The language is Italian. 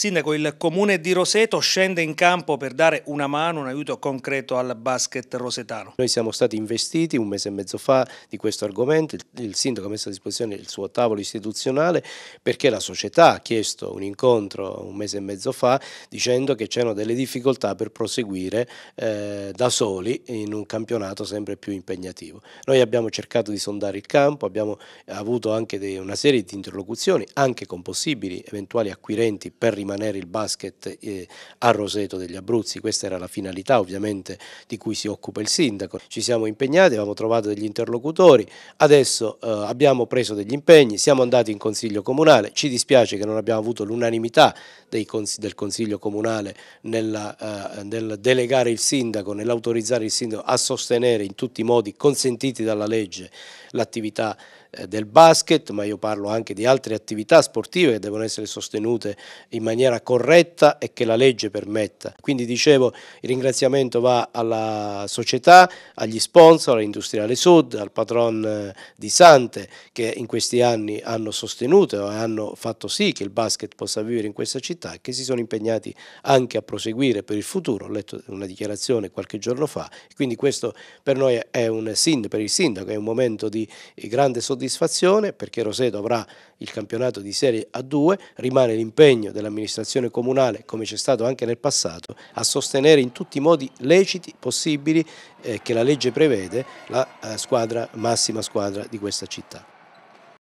Sindaco, il comune di Roseto scende in campo per dare una mano, un aiuto concreto al basket rosetano. Noi siamo stati investiti un mese e mezzo fa di questo argomento, il sindaco ha messo a disposizione il suo tavolo istituzionale perché la società ha chiesto un incontro un mese e mezzo fa dicendo che c'erano delle difficoltà per proseguire eh, da soli in un campionato sempre più impegnativo. Noi abbiamo cercato di sondare il campo, abbiamo avuto anche dei, una serie di interlocuzioni anche con possibili eventuali acquirenti per rimanere rimanere il basket eh, a Roseto degli Abruzzi, questa era la finalità ovviamente di cui si occupa il sindaco. Ci siamo impegnati, abbiamo trovato degli interlocutori, adesso eh, abbiamo preso degli impegni, siamo andati in consiglio comunale, ci dispiace che non abbiamo avuto l'unanimità cons del consiglio comunale nella, eh, nel delegare il sindaco, nell'autorizzare il sindaco a sostenere in tutti i modi consentiti dalla legge l'attività eh, del basket, ma io parlo anche di altre attività sportive che devono essere sostenute in maniera maniera corretta e che la legge permetta. Quindi dicevo il ringraziamento va alla società, agli sponsor, all'Industriale Sud, al patron eh, di Sante che in questi anni hanno sostenuto e hanno fatto sì che il basket possa vivere in questa città e che si sono impegnati anche a proseguire per il futuro. Ho letto una dichiarazione qualche giorno fa, quindi questo per noi è un sind per il sindaco, è un momento di eh, grande soddisfazione perché Roseto avrà il campionato di Serie A2, rimane l'impegno dell'amministrazione l'amministrazione comunale, come c'è stato anche nel passato, a sostenere in tutti i modi leciti possibili eh, che la legge prevede la eh, squadra, massima squadra di questa città.